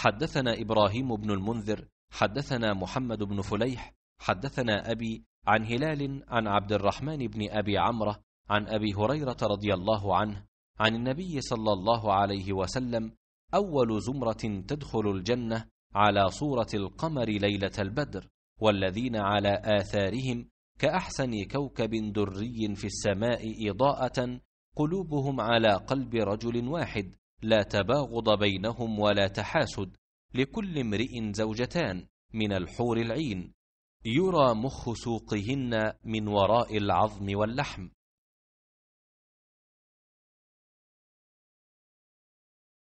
حدثنا إبراهيم بن المنذر حدثنا محمد بن فليح حدثنا أبي عن هلال عن عبد الرحمن بن أبي عمرة عن أبي هريرة رضي الله عنه عن النبي صلى الله عليه وسلم أول زمرة تدخل الجنة على صورة القمر ليلة البدر والذين على آثارهم كأحسن كوكب دري في السماء إضاءة قلوبهم على قلب رجل واحد لا تباغض بينهم ولا تحاسد لكل امرئ زوجتان من الحور العين يرى مخ سوقهن من وراء العظم واللحم